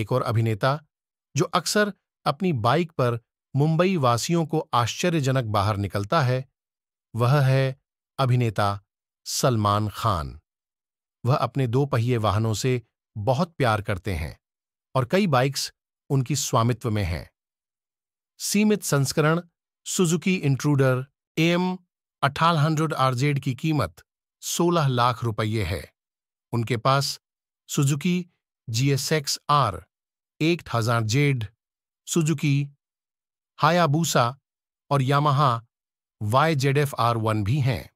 एक और अभिनेता जो अक्सर अपनी बाइक पर मुंबई वासियों को आश्चर्यजनक बाहर निकलता है वह है अभिनेता सलमान खान वह अपने दो पहिए वाहनों से बहुत प्यार करते हैं और कई बाइक्स उनकी स्वामित्व में हैं सीमित संस्करण Suzuki Intruder M hundred RZ की कीमत 16 लाख रुपये है उनके पास सुजुकी जीएसएक्स आर एक हजार जेड सुजुकी हायाबूसा और Yamaha Y Z F R one भी हैं